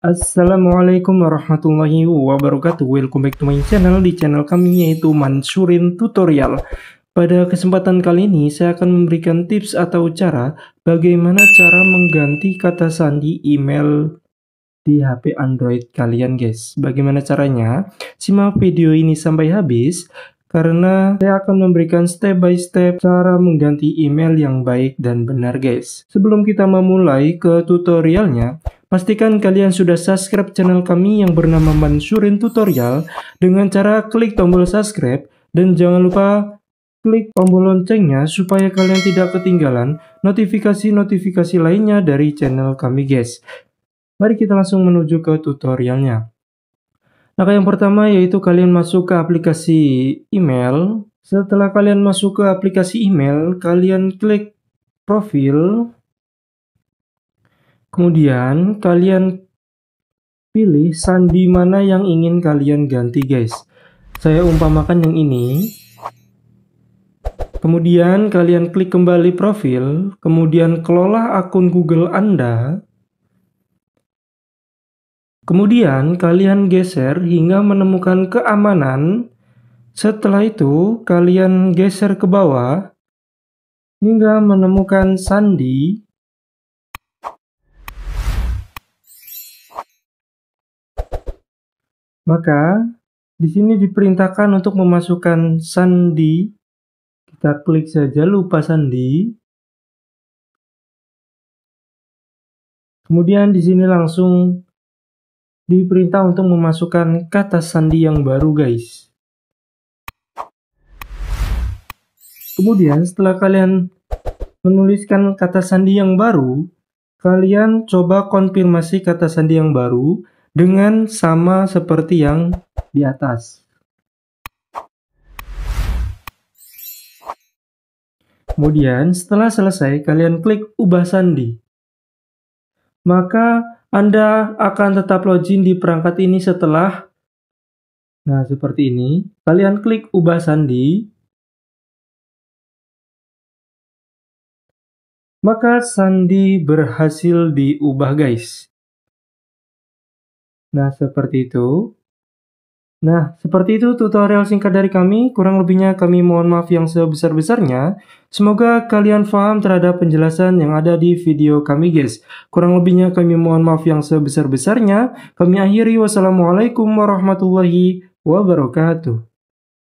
Assalamualaikum warahmatullahi wabarakatuh Welcome back to my channel di channel kami yaitu Mansurin Tutorial Pada kesempatan kali ini saya akan memberikan tips atau cara Bagaimana cara mengganti kata sandi email di HP Android kalian guys Bagaimana caranya? Simak video ini sampai habis karena saya akan memberikan step by step cara mengganti email yang baik dan benar guys. Sebelum kita memulai ke tutorialnya, pastikan kalian sudah subscribe channel kami yang bernama Mansurin Tutorial dengan cara klik tombol subscribe dan jangan lupa klik tombol loncengnya supaya kalian tidak ketinggalan notifikasi-notifikasi lainnya dari channel kami guys. Mari kita langsung menuju ke tutorialnya. Langkah yang pertama yaitu kalian masuk ke aplikasi email. Setelah kalian masuk ke aplikasi email, kalian klik profil. Kemudian kalian pilih sandi mana yang ingin kalian ganti, guys. Saya umpamakan yang ini. Kemudian kalian klik kembali profil, kemudian kelola akun Google Anda. Kemudian kalian geser hingga menemukan keamanan. Setelah itu kalian geser ke bawah hingga menemukan sandi. Maka di sini diperintahkan untuk memasukkan sandi. Kita klik saja lupa sandi. Kemudian di sini langsung diperintah untuk memasukkan kata sandi yang baru guys. Kemudian setelah kalian menuliskan kata sandi yang baru, kalian coba konfirmasi kata sandi yang baru dengan sama seperti yang di atas. Kemudian setelah selesai kalian klik ubah sandi maka Anda akan tetap login di perangkat ini setelah Nah, seperti ini. Kalian klik ubah sandi. Maka sandi berhasil diubah, guys. Nah, seperti itu. Nah, seperti itu tutorial singkat dari kami. Kurang lebihnya kami mohon maaf yang sebesar-besarnya. Semoga kalian paham terhadap penjelasan yang ada di video kami, guys. Kurang lebihnya kami mohon maaf yang sebesar-besarnya. Kami akhiri wassalamualaikum warahmatullahi wabarakatuh.